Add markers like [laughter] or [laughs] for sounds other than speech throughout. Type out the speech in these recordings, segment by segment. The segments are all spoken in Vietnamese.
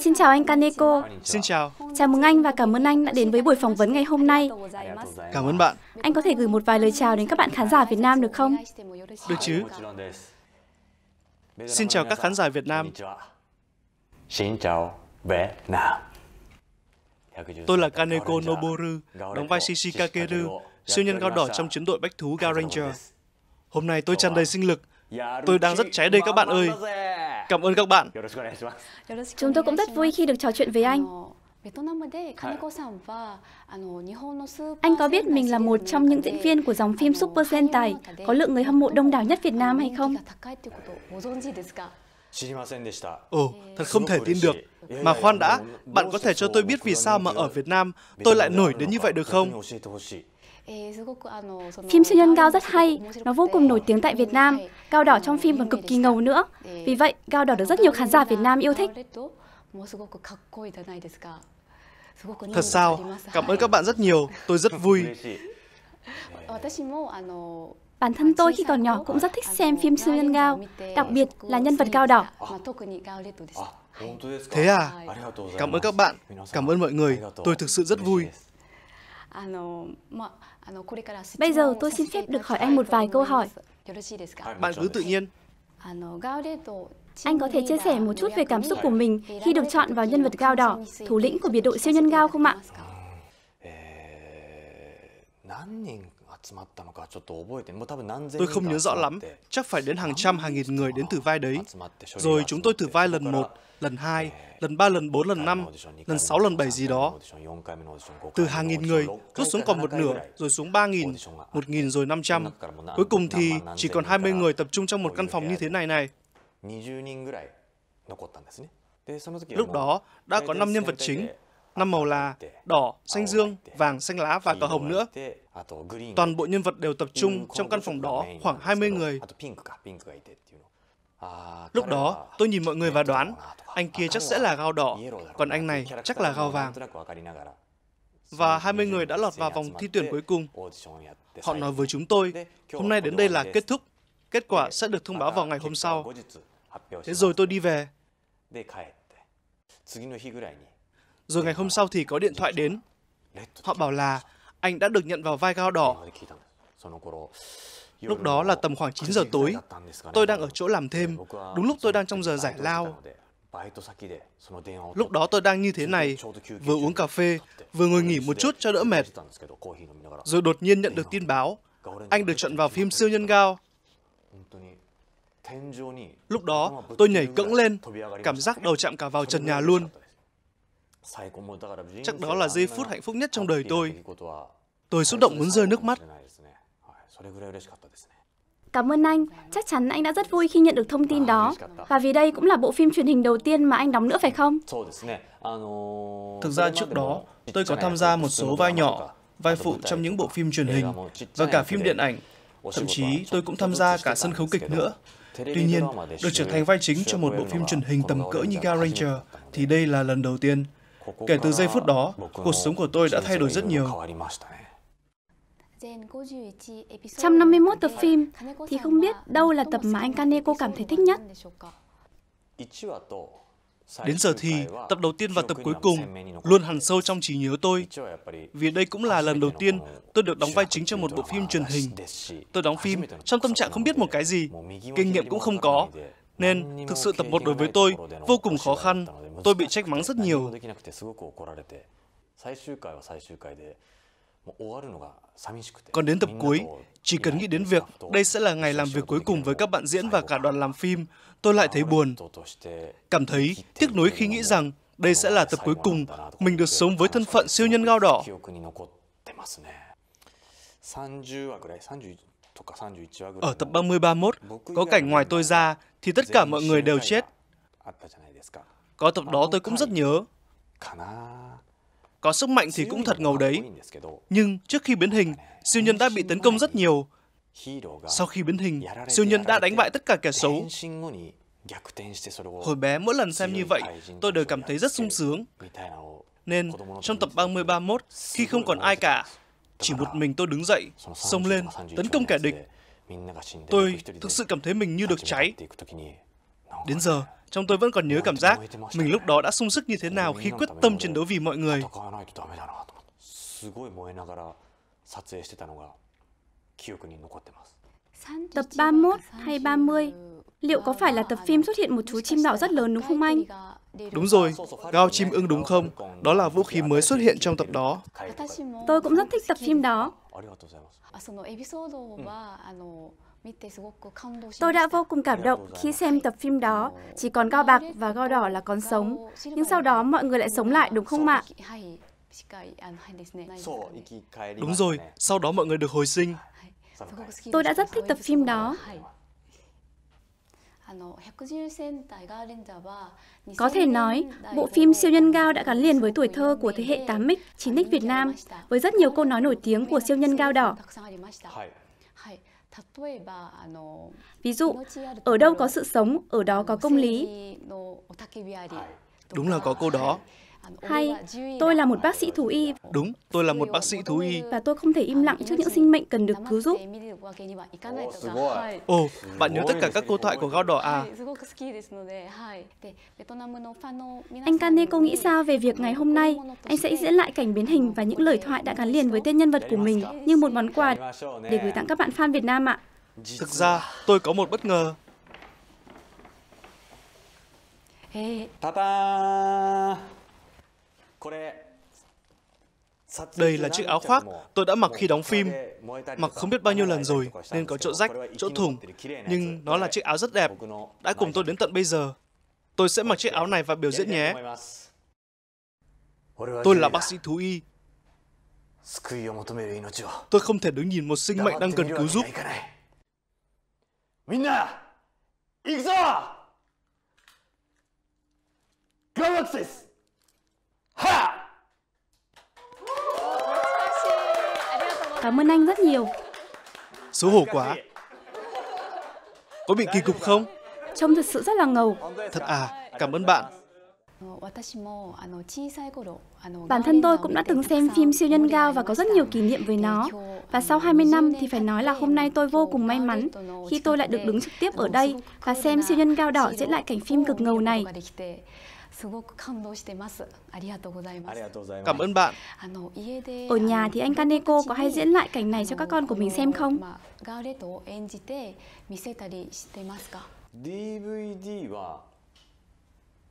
Xin chào anh Kaneko. Xin chào. Chào mừng anh và cảm ơn anh đã đến với buổi phỏng vấn ngày hôm nay. Cảm ơn bạn. Anh có thể gửi một vài lời chào đến các bạn khán giả Việt Nam được không? Được chứ. Xin chào các khán giả Việt Nam. Xin chào Việt Nam. Tôi là Kaneko Noboru, đóng vai Shishi Kakeru, siêu nhân cao đỏ trong chiến đội bách thú Garanger. Hôm nay tôi tràn đầy sinh lực. Tôi đang rất cháy đây các bạn ơi. Cảm ơn các bạn. Chúng tôi cũng rất vui khi được trò chuyện với anh. Anh có biết mình là một trong những diễn viên của dòng phim Super Sentai có lượng người hâm mộ đông đảo nhất Việt Nam hay không? Ồ, thật không thể tin được. Mà khoan đã, bạn có thể cho tôi biết vì sao mà ở Việt Nam tôi lại nổi đến như vậy được không? À, phim siêu nhân Gao rất hay, nó vô cùng nổi tiếng tại Việt Nam. Gao đỏ trong phim còn cực kỳ ngầu nữa. Vì vậy, Gao đỏ được rất nhiều khán giả Việt Nam yêu thích. Thật sao? Cảm ơn các bạn rất nhiều. Tôi rất vui. Bản thân tôi khi còn nhỏ cũng rất thích xem phim siêu nhân Gao, đặc biệt là nhân vật Gao đỏ. Thế à? Cảm ơn các bạn, cảm ơn mọi người. Tôi thực sự rất vui. Bây giờ tôi xin phép được hỏi anh một vài câu hỏi. Bạn cứ tự nhiên. Anh có thể chia sẻ một chút về cảm xúc của mình khi được chọn vào nhân vật gao đỏ, thủ lĩnh của biệt đội siêu nhân gao không ạ? Tôi không nhớ rõ lắm, chắc phải đến hàng trăm hàng nghìn người đến từ vai đấy. Rồi chúng tôi thử vai lần một, lần hai, lần ba, lần bốn, lần năm, lần sáu, lần bảy gì đó. Từ hàng nghìn người, rút xuống còn một nửa, rồi xuống ba nghìn, một nghìn rồi năm trăm. Cuối cùng thì chỉ còn hai mươi người tập trung trong một căn phòng như thế này này. Lúc đó, đã có 5 nhân vật chính, năm màu là đỏ, xanh dương, vàng, xanh lá và cả hồng nữa. Toàn bộ nhân vật đều tập trung trong căn phòng đó khoảng 20 người. Lúc đó, tôi nhìn mọi người và đoán, anh kia chắc sẽ là gao đỏ, còn anh này chắc là gao vàng. Và 20 người đã lọt vào vòng thi tuyển cuối cùng. Họ nói với chúng tôi, hôm nay đến đây là kết thúc, kết quả sẽ được thông báo vào ngày hôm sau. Thế rồi tôi đi về. Rồi ngày hôm sau thì có điện thoại đến. Họ bảo là anh đã được nhận vào vai gao đỏ. Lúc đó là tầm khoảng 9 giờ tối. Tôi đang ở chỗ làm thêm, đúng lúc tôi đang trong giờ giải lao. Lúc đó tôi đang như thế này, vừa uống cà phê, vừa ngồi nghỉ một chút cho đỡ mệt. Rồi đột nhiên nhận được tin báo, anh được chọn vào phim siêu nhân gao. Lúc đó, tôi nhảy cẫng lên, cảm giác đầu chạm cả vào trần nhà luôn. Chắc đó là giây phút hạnh phúc nhất trong đời tôi. Tôi xúc động muốn rơi nước mắt. Cảm ơn anh, chắc chắn anh đã rất vui khi nhận được thông tin đó. Và vì đây cũng là bộ phim truyền hình đầu tiên mà anh đóng nữa phải không? À, Thực ra trước đó, tôi có tham gia một số vai nhỏ, vai phụ trong những bộ phim truyền hình và cả phim điện ảnh. Thậm chí tôi cũng tham gia cả sân khấu kịch nữa. Tuy nhiên, được trở thành vai chính cho một bộ phim truyền hình tầm cỡ như Garanger thì đây là lần đầu tiên. Kể từ giây phút đó, cuộc sống của tôi đã thay đổi rất nhiều. 151 tập phim thì không biết đâu là tập mà anh Kaneko cảm thấy thích nhất. Đến giờ thì, tập đầu tiên và tập cuối cùng luôn hằn sâu trong trí nhớ tôi. Vì đây cũng là lần đầu tiên tôi được đóng vai chính trong một bộ phim truyền hình. Tôi đóng phim trong tâm trạng không biết một cái gì, kinh nghiệm cũng không có, nên thực sự tập một đối với tôi vô cùng khó khăn. Tôi bị trách mắng rất nhiều. Còn đến tập cuối, chỉ cần nghĩ đến việc đây sẽ là ngày làm việc cuối cùng với các bạn diễn và cả đoàn làm phim, tôi lại thấy buồn. Cảm thấy tiếc nuối khi nghĩ rằng đây sẽ là tập cuối cùng mình được sống với thân phận siêu nhân gao đỏ. 30 ở tập 30 31, có cảnh ngoài tôi ra thì tất cả mọi người đều chết. À. Có tập đó tôi cũng rất nhớ. Có sức mạnh thì cũng thật ngầu đấy. Nhưng trước khi biến hình, siêu nhân đã bị tấn công rất nhiều. Sau khi biến hình, siêu nhân đã đánh bại tất cả kẻ xấu. Hồi bé mỗi lần xem như vậy, tôi đều cảm thấy rất sung sướng. Nên, trong tập 30-31, khi không còn ai cả, chỉ một mình tôi đứng dậy, xông lên, tấn công kẻ địch. Tôi thực sự cảm thấy mình như được cháy. Đến giờ, trong tôi vẫn còn nhớ cảm giác mình lúc đó đã sung sức như thế nào khi quyết tâm chiến đấu vì mọi người. Tập 31 hay 30 Liệu có phải là tập phim xuất hiện một chú chim đỏ rất lớn đúng không anh? Đúng rồi, gao chim ưng đúng không? Đó là vũ khí mới xuất hiện trong tập đó. Tôi cũng rất thích tập phim đó. Tôi đã vô cùng cảm động khi xem tập phim đó, chỉ còn Gao Bạc và Gao Đỏ là còn sống, nhưng sau đó mọi người lại sống lại đúng không ạ? Đúng rồi, sau đó mọi người được hồi sinh. Tôi đã rất thích tập phim đó. Có thể nói, bộ phim Siêu nhân Gao đã gắn liền với tuổi thơ của thế hệ 8X, 9X Việt Nam, với rất nhiều câu nói nổi tiếng của siêu nhân Gao đỏ. Ví dụ, ở đâu có sự sống, ở đó có công lý. Đúng là có câu đó. Hay, e tôi là một bác sĩ thú y. Đúng, tôi là một bác sĩ thú y. Và tôi không thể im lặng trước những sinh mệnh cần được cứu giúp. Ồ, bạn nhớ tất cả các câu thoại của gao đỏ à? Anh cô nghĩ sao về việc ngày hôm nay, anh sẽ diễn lại cảnh biến hình và những lời thoại đã gắn liền với tên nhân vật của mình như một món quà để gửi tặng các bạn fan Việt Nam ạ. Thực ra, tôi có một bất ngờ. Ta-da! Đây là chiếc áo khoác tôi đã mặc khi đóng phim, mặc không biết bao nhiêu lần rồi nên có chỗ rách, chỗ thủng, nhưng nó là chiếc áo rất đẹp, đã cùng tôi đến tận bây giờ. Tôi sẽ mặc chiếc áo này và biểu diễn nhé. Tôi là bác sĩ thú y. Tôi không thể đứng nhìn một sinh mệnh đang cần cứu giúp. Minna, 行くぞ Galaxies! Ha! Cảm ơn anh rất nhiều. Xấu hổ quá. Có bị kỳ cục không? Trông thật sự rất là ngầu. Thật à, cảm ơn bạn. Bản thân tôi cũng đã từng xem phim siêu nhân gao và có rất nhiều kỷ niệm với nó. Và sau 20 năm thì phải nói là hôm nay tôi vô cùng may mắn khi tôi lại được đứng trực tiếp ở đây và xem siêu nhân gao đỏ diễn lại cảnh phim cực ngầu này. Cảm ơn bạn. Ở nhà thì anh Kaneko có hay diễn lại cảnh này cho các con của mình xem không?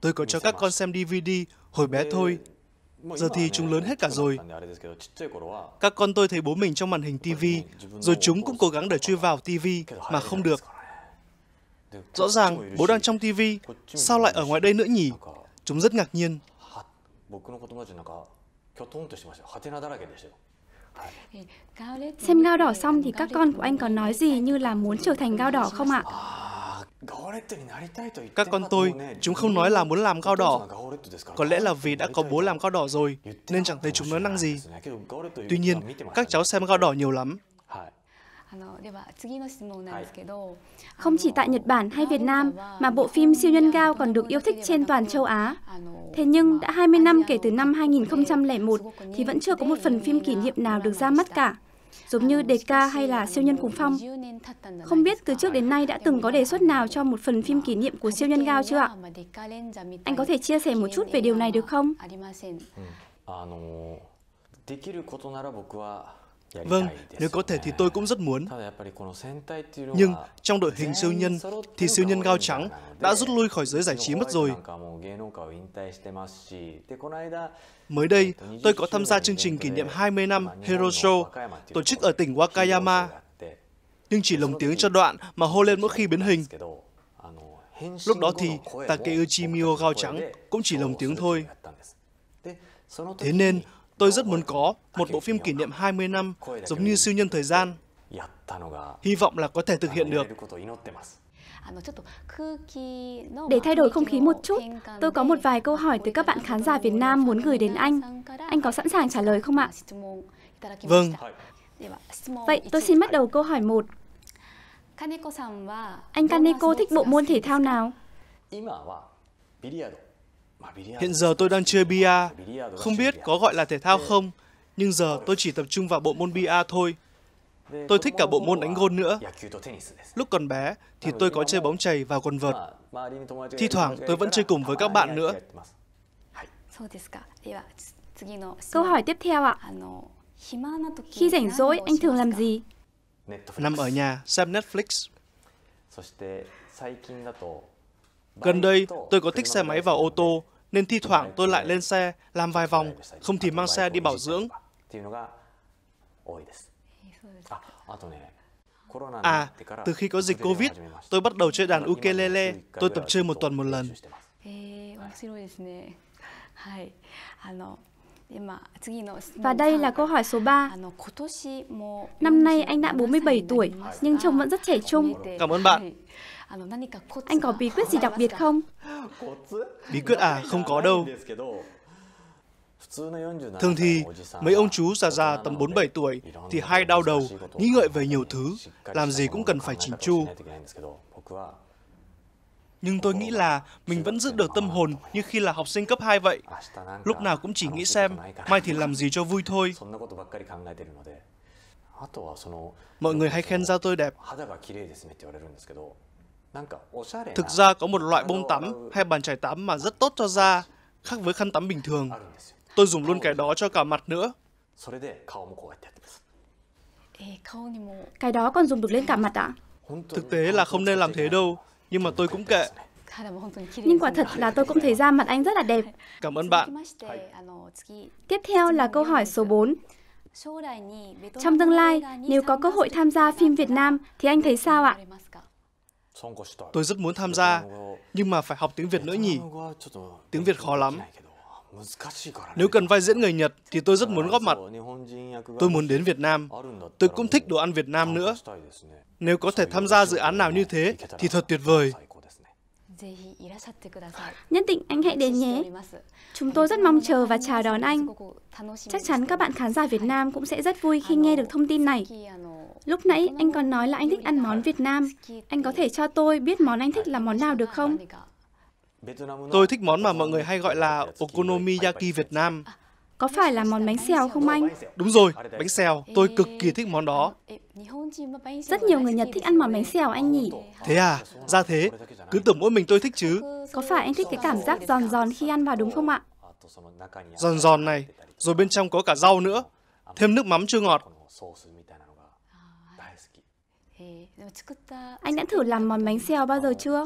Tôi có cho các con xem DVD hồi bé ờ, thôi. Giờ thì chúng lớn hết cả rồi. Các con tôi thấy bố mình trong màn hình TV, rồi chúng cũng cố gắng để chui vào TV mà không được. Rõ ràng bố đang trong TV, sao lại ở ngoài đây nữa nhỉ? Chúng rất ngạc nhiên. Xem gao đỏ xong thì các con của anh còn nói gì như là muốn trở thành gao đỏ không ạ? Các con tôi, chúng không nói là muốn làm gao đỏ. Có lẽ là vì đã có bố làm gao đỏ rồi, nên chẳng thấy chúng nói năng gì. Tuy nhiên, các cháu xem gao đỏ nhiều lắm. Không chỉ tại Nhật Bản hay Việt Nam mà bộ phim Siêu Nhân Gao còn được yêu thích trên toàn châu Á. Thế nhưng đã 20 năm kể từ năm 2001 thì vẫn chưa có một phần phim kỷ niệm nào được ra mắt cả giống như Đề Ca hay là Siêu Nhân Cùng Phong. Không biết từ trước đến nay đã từng có đề xuất nào cho một phần phim kỷ niệm của Siêu Nhân Gao chưa ạ? Anh có thể chia sẻ một chút về điều này được không? Ừ. À, Dạ, vâng, dạ, dạ, nếu có thể thì tôi cũng rất muốn. Nhưng trong đội hình siêu nhân thì siêu nhân gao trắng đã rút lui khỏi giới giải trí mất rồi. Mới đây, tôi có tham gia chương trình kỷ niệm 20 năm Hero Show tổ chức ở tỉnh Wakayama, nhưng chỉ lồng tiếng cho đoạn mà hô lên mỗi khi biến hình. Lúc đó thì Takeuchi Mio gao trắng cũng chỉ lồng tiếng thôi. Thế nên, Tôi rất muốn có một bộ phim kỷ niệm 20 năm giống như siêu nhân thời gian. Hy vọng là có thể thực hiện được. Để thay đổi không khí một chút, tôi có một vài câu hỏi từ các bạn khán giả Việt Nam muốn gửi đến anh. Anh có sẵn sàng trả lời không ạ? Vâng. Vậy tôi xin bắt đầu câu hỏi một. Anh Kaneko thích bộ môn thể thao nào? Hiện giờ tôi đang chơi bia, không biết có gọi là thể thao không, nhưng giờ tôi chỉ tập trung vào bộ môn bia thôi. Tôi thích cả bộ môn đánh gôn nữa. Lúc còn bé thì tôi có chơi bóng chày và quần vợt. Thi thoảng tôi vẫn chơi cùng với các bạn nữa. Câu hỏi tiếp theo ạ. Khi rảnh rỗi, anh thường làm gì? Nằm ở nhà, xem Netflix. Gần đây, tôi có thích xe máy và ô tô, nên thi thoảng tôi lại lên xe, làm vài vòng, không thì mang xe đi bảo dưỡng. À, à, à, à từ khi có dịch Covid, tôi bắt đầu chơi đàn ukulele, tôi tập chơi một tuần một lần. 面白いですね。はい。あの và đây là câu hỏi số 3. À, Năm nay anh đã 47 tuổi, nhưng chồng vẫn rất trẻ trung. Cảm ơn bạn. [laughs] À, anh có bí quyết gì đặc biệt không? Bí quyết à, không có đâu. Thường thì, mấy ông chú già già tầm 47 tuổi thì hay đau đầu, nghĩ ngợi về nhiều thứ, làm gì cũng cần phải chỉnh chu nhưng tôi nghĩ là mình vẫn giữ được tâm hồn như khi là học sinh cấp 2 vậy. Lúc nào cũng chỉ nghĩ xem mai thì làm gì cho vui thôi. Mọi người hay khen da tôi đẹp. Thực ra có một loại bông tắm hay bàn chải tắm mà rất tốt cho da, khác với khăn tắm bình thường. Tôi dùng luôn cái đó cho cả mặt nữa. Cái đó còn dùng được lên cả mặt ạ? À? Thực tế là không nên làm thế đâu nhưng mà tôi cũng kệ. Nhưng quả thật là tôi cũng thấy da mặt anh rất là đẹp. Cảm ơn bạn. Tiếp theo là câu hỏi số 4. Trong tương lai, nếu có cơ hội tham gia phim Việt Nam thì anh thấy sao ạ? Tôi rất muốn tham gia, nhưng mà phải học tiếng Việt nữa nhỉ? Tiếng Việt khó lắm. Nếu cần vai diễn người Nhật thì tôi rất muốn góp mặt. Tôi muốn đến Việt Nam. Tôi cũng thích đồ ăn Việt Nam nữa. Nếu có thể tham gia dự án nào như thế thì thật tuyệt vời. Nhất định anh hãy đến nhé. Chúng tôi rất mong chờ và chào đón anh. Chắc chắn các bạn khán giả Việt Nam cũng sẽ rất vui khi nghe được thông tin này. Lúc nãy anh còn nói là anh thích ăn món Việt Nam. Anh có thể cho tôi biết món anh thích là món nào được không? Tôi thích món mà mọi người hay gọi là okonomiyaki Việt Nam. Có phải là món bánh xèo không anh? Đúng rồi, bánh xèo. Tôi cực kỳ thích món đó. Rất nhiều người Nhật thích ăn món bánh xèo anh nhỉ? Ờ, thế à? Ra thế. Cứ tưởng mỗi mình tôi thích chứ. Có phải anh thích cái cảm giác giòn giòn khi ăn vào đúng không ạ? Giòn giòn này, rồi bên trong có cả rau nữa. Thêm nước mắm chưa ngọt. Ờ, anh đã thử làm món bánh xèo bao giờ chưa?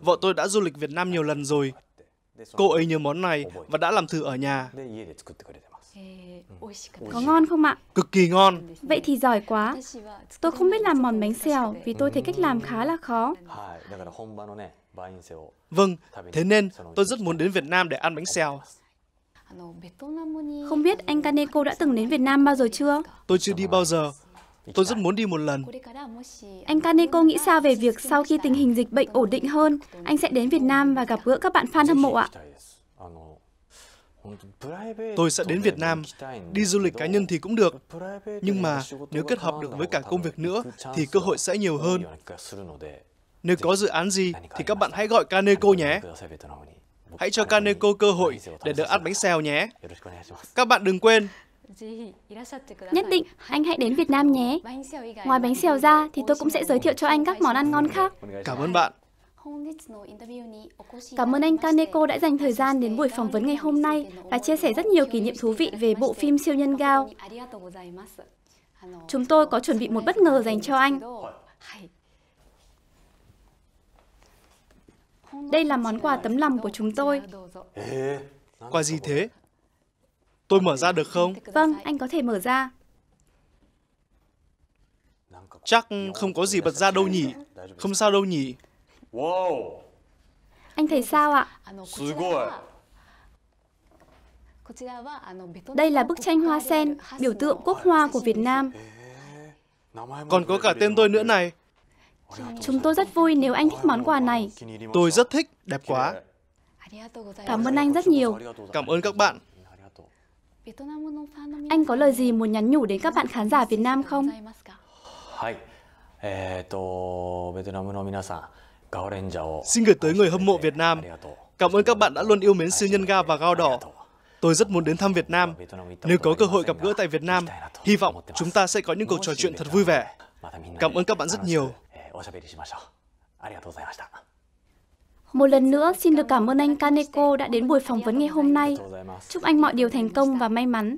Vợ tôi đã du lịch Việt Nam nhiều lần rồi. Cô ấy nhớ món này và đã làm thử ở nhà. Ừ. Có ngon không ạ? Cực kỳ ngon. Vậy thì giỏi quá. Tôi không biết làm món bánh xèo vì tôi thấy cách làm khá là khó. Vâng, thế nên tôi rất muốn đến Việt Nam để ăn bánh xèo. Không biết anh Kaneko đã từng đến Việt Nam bao giờ chưa? Tôi chưa đi bao giờ, Tôi rất muốn đi một lần. Anh Kaneko nghĩ sao về việc sau khi tình hình dịch bệnh ổn định hơn, anh sẽ đến Việt Nam và gặp gỡ các bạn fan hâm mộ ạ? Tôi sẽ đến Việt Nam, đi du lịch cá nhân thì cũng được, nhưng mà nếu kết hợp được với cả công việc nữa thì cơ hội sẽ nhiều hơn. Nếu có dự án gì thì các bạn hãy gọi Kaneko nhé. Hãy cho Kaneko cơ hội để được ăn bánh xèo nhé. Các bạn đừng quên Nhất định, anh hãy đến Việt Nam nhé. Ngoài bánh xèo ra thì tôi cũng sẽ giới thiệu cho anh các món ăn ngon khác. Cảm ơn bạn. Cảm ơn anh Kaneko đã dành thời gian đến buổi phỏng vấn ngày hôm nay và chia sẻ rất nhiều kỷ niệm thú vị về bộ phim siêu nhân gao. Chúng tôi có chuẩn bị một bất ngờ dành cho anh. Đây là món quà tấm lòng của chúng tôi. Quà gì thế? Tôi mở ra được không? Vâng, anh có thể mở ra. Chắc không có gì bật ra đâu nhỉ? Không sao đâu nhỉ? Wow. Anh thấy sao ạ? Đây là bức tranh hoa sen, biểu tượng quốc hoa của Việt Nam. Còn có cả tên tôi nữa này. Chúng tôi rất vui nếu anh thích món quà này. Tôi rất thích, đẹp quá. Cảm ơn anh rất nhiều. Cảm ơn các bạn. Anh có lời gì muốn nhắn nhủ đến các bạn khán giả Việt Nam không? Xin gửi tới người hâm mộ Việt Nam. Cảm ơn các bạn đã luôn yêu mến siêu nhân ga và gao đỏ. Tôi rất muốn đến thăm Việt Nam. Nếu có cơ hội gặp gỡ tại Việt Nam, hy vọng chúng ta sẽ có những cuộc trò chuyện thật vui vẻ. Cảm ơn các bạn rất nhiều. おしゃべりしましょう。ありがとうございました。một lần nữa, xin được cảm ơn anh Kaneko đã đến buổi phỏng vấn ngày hôm nay. Chúc anh mọi điều thành công và may mắn.